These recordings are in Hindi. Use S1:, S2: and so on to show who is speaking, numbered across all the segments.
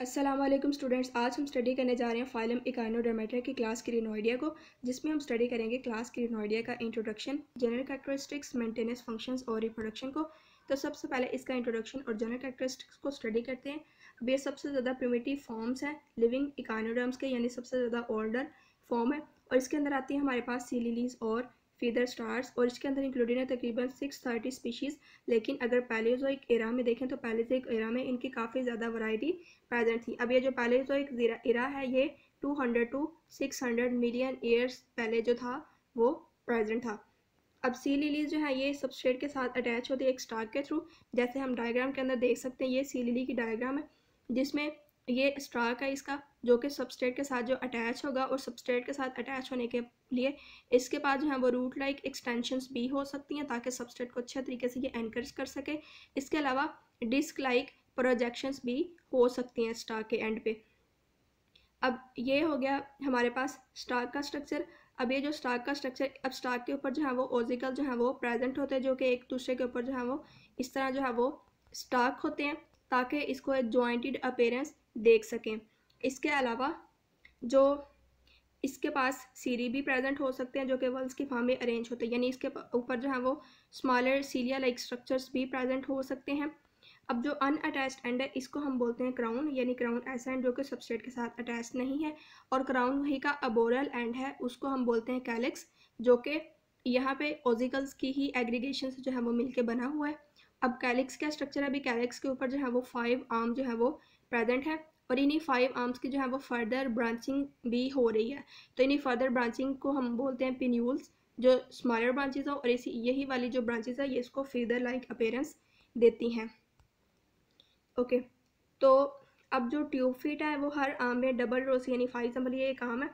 S1: असलम स्टूडेंट्स आज हम स्टडी करने जा रहे हैं फाइलम इकाइनोडर्मेटा की क्लास क्रीनोइडिया को जिसमें हम स्टडी करेंगे क्लास क्रीनोइडिया का introduction general characteristics maintenance functions और रिप्रोडक्शन को तो सबसे पहले इसका इंट्रोडक्शन और जनरल कैरेक्टरिस्टिक्स को स्टडी करते हैं अब ये सबसे ज़्यादा प्रिमेटिव फॉर्म्स हैं लिविंग इकाइनोडर्म्स के यानी सबसे ज़्यादा ऑर्डर फॉर्म है और इसके अंदर आती है हमारे पास सीलीलीज और फीदर स्टार्स और इसके अंदर इंक्लूडेड है तकरीबन सिक्स थर्टी स्पीशीज़ लेकिन अगर पैलेजोइक एरा में देखें तो पैलेजोइक एरा में इनकी काफ़ी ज़्यादा वैरायटी प्रेजेंट थी अब ये जो पैलेजोइक एरा है ये two hundred to six hundred million years पहले जो था वो प्रेजेंट था अब सी लिली जो है ये सबस्ट्रेट के साथ अटैच होती है एक स्टार के थ्रू जैसे हम डायग्राम के अंदर देख सकते हैं ये सी लिली की डायग्राम है जिसमें ये स्ट्रा है इसका जो कि सबस्टेट के साथ जो अटैच होगा और सबस्टेट के साथ अटैच होने के लिए इसके बाद जो है वो रूट लाइक एक्सटेंशंस भी हो सकती हैं ताकि सबस्टेट को अच्छे तरीके से ये एंकर्स कर सके इसके अलावा डिस्क लाइक प्रोजेक्शंस भी हो सकती हैं स्टाक के एंड पे अब ये हो गया हमारे पास स्टाक का स्ट्रक्चर अब ये जो स्टाक का स्ट्रक्चर अब स्टाक के ऊपर जो है वो ओजिकल जो है वो प्रेजेंट होते हैं जो कि एक दूसरे के ऊपर जो है वो इस तरह जो है वो स्टाक होते हैं ताकि इसको एक जॉइंटेड अपेयरेंस देख सकें इसके अलावा जो इसके पास सीरी भी प्रेजेंट हो सकते हैं जो कि वल्स की फॉर्म में अरेंज होते हैं यानी इसके ऊपर जो है वो स्मॉलर सीलिया लाइक स्ट्रक्चर्स भी प्रेजेंट हो सकते हैं अब जो अनअटैच्ड एंड है इसको हम बोलते हैं क्राउन यानी क्राउन ऐसा एंड जो कि सबस्टेट के साथ अटैच नहीं है और क्राउन ही का अबोरल एंड है उसको हम बोलते हैं कैलिक्स जो कि यहाँ पे ओजिकल्स की ही एग्रीगेशन से जो है वो मिलके बना हुआ है अब कैलिक्स का स्ट्रक्चर है अभी कैलिक्स के ऊपर जो है वो फाइव आर्म जो है वो प्रेजेंट है और इन्हीं फाइव आर्म्स की जो है वो फर्दर ब्रांचिंग भी हो रही है तो इन्हीं फर्दर ब्रांचिंग को हम बोलते हैं पिन्यूल्स जो स्मॉलर ब्रांचेज हैं और इसी यही वाली जो ब्रांचेज है ये इसको फीदर लाइक अपेयरेंस देती हैं ओके तो अब जो ट्यूब फीट है वो हर आम में डबल रोज यानी फाइव संभल ये एक आम है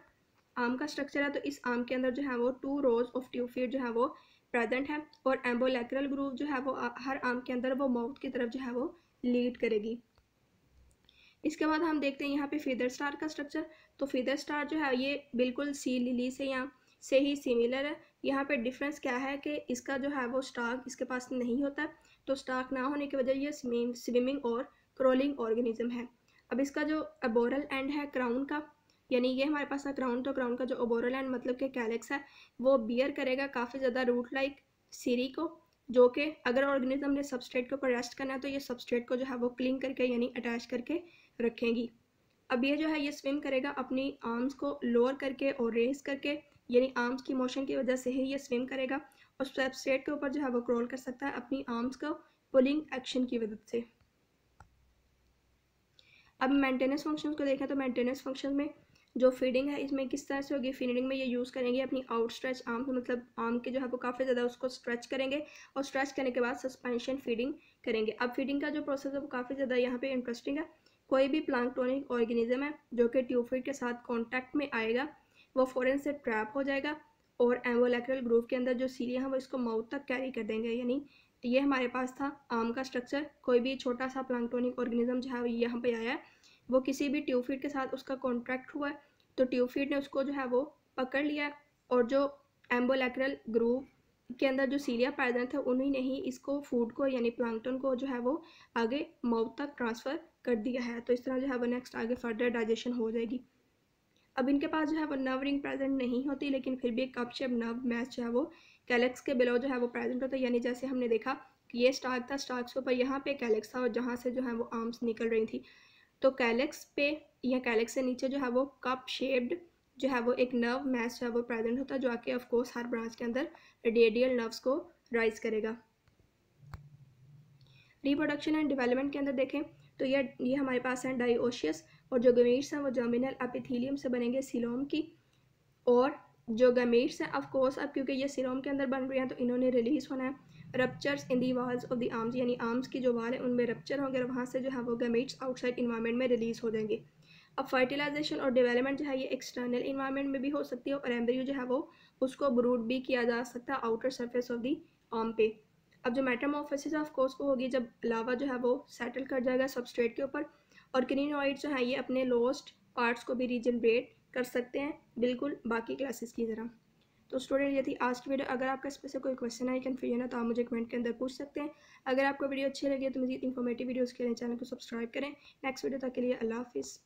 S1: आम का स्ट्रक्चर है तो इस आम के अंदर जो है वो two rows of tube feet जो है वो प्रेजेंट है और एम्बोलेक्रल ग्रूव जो है वो हर आम के अंदर वो माउथ की तरफ जो है वो लीड करेगी इसके बाद हम देखते हैं यहाँ पे फीदर स्टार का स्ट्रक्चर तो फीदर स्टार जो है ये बिल्कुल सी लिली से यहाँ से ही सिमिलर है यहाँ पे डिफरेंस क्या है कि इसका जो है वो स्टार्क इसके पास नहीं होता तो स्टार्क ना होने की वजह यह स्विमिंग और क्रोलिंग ऑर्गेनिज्म है अब इसका जो अबोरल एंड है क्राउन का यानी ये हमारे पास है क्राउन तो क्राउन का जो ओबोरोलैंड मतलब के कैलेक्स है वो बियर करेगा काफ़ी ज़्यादा रूट लाइक सीरी को जो कि अगर ऑर्गेनिज्म ने सबस्ट्रेट के ऊपर रेस्ट करना है तो ये सबस्ट्रेट को जो है वो क्लिंग करके यानी अटैच करके रखेंगी अब ये जो है ये स्विम करेगा अपनी आर्म्स को लोअर करके और रेस करके यानी आर्म्स की मोशन की वजह से ही ये स्विम करेगा और सबस्ट्रेट के ऊपर जो है वो क्रॉल कर सकता है अपनी आर्म्स को पुलिंग एक्शन की मदद से अब मेंटेनेंस फंक्शन को देखें तो मेंटेनेंस फंक्शन में जो फीडिंग है इसमें किस तरह से होगी फीडिंग में ये यूज़ करेंगे अपनी आउट स्ट्रेच आर्म मतलब आर्म के जो है वो काफ़ी ज़्यादा उसको स्ट्रेच करेंगे और स्ट्रेच करने के बाद सस्पेंशन फीडिंग करेंगे अब फीडिंग का जो प्रोसेस है वो काफ़ी ज़्यादा यहाँ पे इंटरेस्टिंग है कोई भी प्लांटोनिक ऑर्गेनिज्म है जो कि ट्यूफिड के साथ कॉन्टैक्ट में आएगा वो फ़ौरन से ट्रैप हो जाएगा और एम्बोलेक्ट्रल ग्रूव के अंदर जो सीलियाँ हैं वो इसको माउथ तक कैरी कर देंगे यानी ये हमारे पास था आम का स्ट्रक्चर कोई भी छोटा सा प्लांटोनिक ऑर्गेनिज्म जो है यहाँ पे आया है वो किसी भी ट्यूफीड के साथ उसका कॉन्ट्रैक्ट हुआ है तो ट्यूफीड ने उसको जो है वो पकड़ लिया और जो एम्बोलैक्रल ग्रूव के अंदर जो सीलिया पैदन थे उन्हीं ने ही इसको फूड को यानी प्लांटन को जो है वो आगे माउथ तक ट्रांसफ़र कर दिया है तो इस तरह जो है वो नेक्स्ट आगे फर्दर डाइजेशन हो जाएगी अब इनके पास जो है वो नर्व रिंग प्रेजेंट नहीं होती लेकिन फिर भी कप शेप नर्व मैच जो है वो कैलेक्स के बिलो जो है वो प्रेजेंट होता है यानी जैसे हमने देखा कि ये स्टार्क था स्टार्क के ऊपर यहाँ पे कैलेक्स था और जहाँ से जो है वो आर्म्स निकल रही थी तो कैलेक्स पे या कैलेक्स से नीचे जो है वो कप शेप्ड जो है वो एक नर्व मैस जो है वो प्रेजेंट होता है जो आके ऑफकोर्स हर ब्रांच के अंदर रेडियल नर्व्स को राइज करेगा रिप्रोडक्शन एंड डेवलपमेंट के अंदर देखें तो ये ये हमारे पास हैं डाइओशियस और जो गमीट्स हैं वो जर्मिनल एपिथीलियम से बनेंगे सिलोम की और जो गमीट्स हैं ऑफकोर्स अब क्योंकि ये सिलोम के अंदर बन रही हैं तो इन्होंने रिलीज़ होना है ruptures in the walls of the arms यानी आर्म्स की जो वाल है उनमें रपच्चर होंगे और वहाँ से जो है वो गमेट्स आउटसाइड इन्वायरमेंट में रिलीज़ हो जाएंगे अब फर्टिलाइजेशन और डेवलपमेंट जो है ये एक्सटर्नल इन्वायरमेंट में भी हो सकती है और एम्ब्रियो जो है वो उसको ब्रूड भी किया जा सकता है outer surface of the arm पे अब जो मेटामोफेसिस ऑफ कोर्स वो होगी जब लावा जो है वो सेटल कर जाएगा सबस्ट्रेट के ऊपर और क्रीनोइड जो है ये अपने लोस्ट पार्ट्स को भी रीजनरेट कर सकते हैं बिल्कुल बाकी क्लासेस की तरह तो स्टूडेंट यदि आज की वीडियो अगर आपका इस पर कोई क्वेश्चन है कन्फ्यूजन है तो आप मुझे कमेंट के अंदर पूछ सकते हैं अगर आपको वीडियो अच्छी लगे तो मुझे इन्फॉर्मेटिव वीडियोज़ के लिए चैनल को सब्सक्राइब करें नेक्स्ट वीडियो तक के लिए अल्लाह हाफिज़